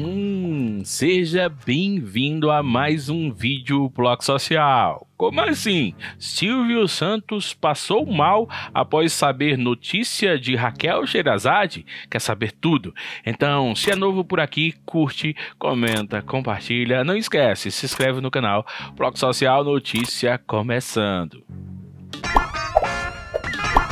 Hum, seja bem-vindo a mais um vídeo Bloco social. Como assim? Silvio Santos passou mal após saber notícia de Raquel Sherazade? Quer saber tudo? Então, se é novo por aqui, curte, comenta, compartilha. Não esquece, se inscreve no canal. Bloco Social Notícia começando.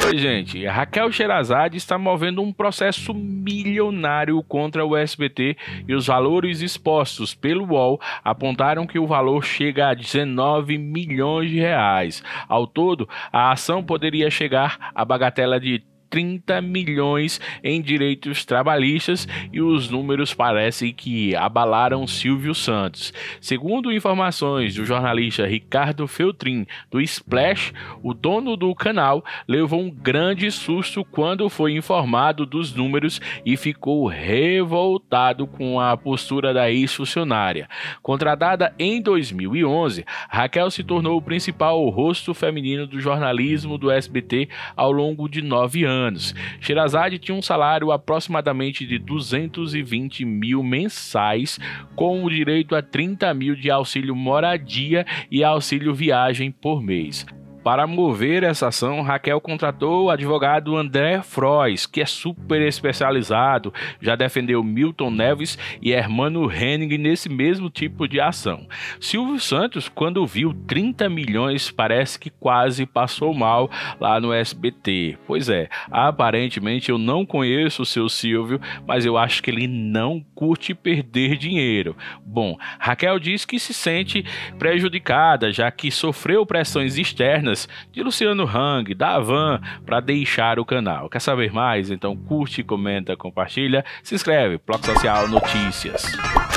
Oi, gente. Raquel Sherazade está movendo um processo milionário contra o SBT e os valores expostos pelo UOL apontaram que o valor chega a 19 milhões de reais. Ao todo, a ação poderia chegar à bagatela de 30 milhões em direitos trabalhistas e os números parecem que abalaram Silvio Santos. Segundo informações do jornalista Ricardo Feltrin do Splash, o dono do canal levou um grande susto quando foi informado dos números e ficou revoltado com a postura da ex-funcionária. Contratada em 2011, Raquel se tornou o principal rosto feminino do jornalismo do SBT ao longo de nove anos anos. tinha um salário aproximadamente de 220 mil mensais, com o direito a 30 mil de auxílio moradia e auxílio viagem por mês. Para mover essa ação, Raquel contratou o advogado André Frois, que é super especializado, já defendeu Milton Neves e Hermano Henning nesse mesmo tipo de ação. Silvio Santos, quando viu 30 milhões, parece que quase passou mal lá no SBT. Pois é, aparentemente eu não conheço o seu Silvio, mas eu acho que ele não curte perder dinheiro. Bom, Raquel diz que se sente prejudicada, já que sofreu pressões externas de Luciano Hang, da Avan, para deixar o canal. Quer saber mais? Então curte, comenta, compartilha, se inscreve. Bloco Social Notícias.